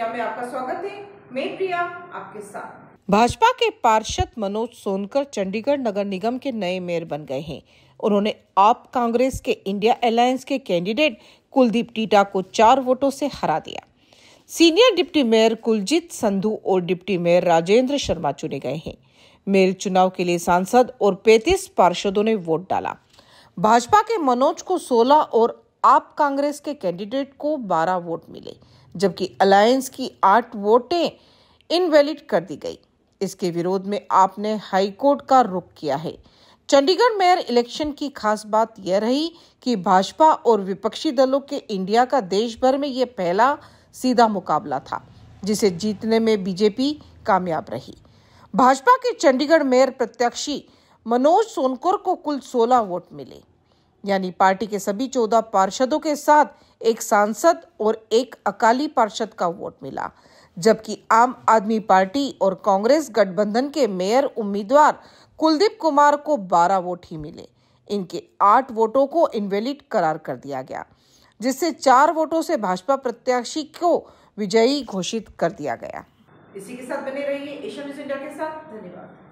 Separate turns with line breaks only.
दुनिया में आपका स्वागत है मैं प्रिया आपके साथ
भाजपा के पार्षद मनोज सोनकर चंडीगढ़ नगर निगम के नए मेयर बन गए हैं उन्होंने आप कांग्रेस के इंडिया अलायंस के कैंडिडेट कुलदीप टीटा को चार वोटों से हरा दिया senior deputy mayor Kuljeet Sandhu और डिप्टी मेयर राजेंद्र शर्मा चुने गए हैं मेयर चुनाव के लिए सांसद और 35 पार्षदों ने वोट डाला भाजपा के मनोज को 16 और आप कांग्रेस के कैंडिडेट को 12 वोट मिले जबकि अलायंस की आठ वोटें इनवैलिड कर दी गई इसके विरोध में आपने हाईकोर्ट का रुख किया है चंडीगढ़ मेयर इलेक्शन की खास बात यह रही कि भाजपा और विपक्षी दलों के इंडिया का देश भर में यह पहला सीधा मुकाबला था जिसे जीतने में बीजेपी कामयाब रही भाजपा के चंडीगढ़ मेयर प्रत्याशी मनोज सोनकर को कुल 16 वोट मिले यानी पार्टी के सभी चौदह पार्षदों के साथ एक सांसद और एक अकाली पार्षद का वोट मिला जबकि आम आदमी पार्टी और कांग्रेस गठबंधन के मेयर उम्मीदवार कुलदीप कुमार को 12 वोट ही मिले इनके आठ वोटों को इनवेलिड करार कर दिया गया जिससे चार वोटों से भाजपा प्रत्याशी को विजयी घोषित कर दिया गया इसी के साथ बने रहिए एशिया न्यूज इंडिया के साथ
धन्यवाद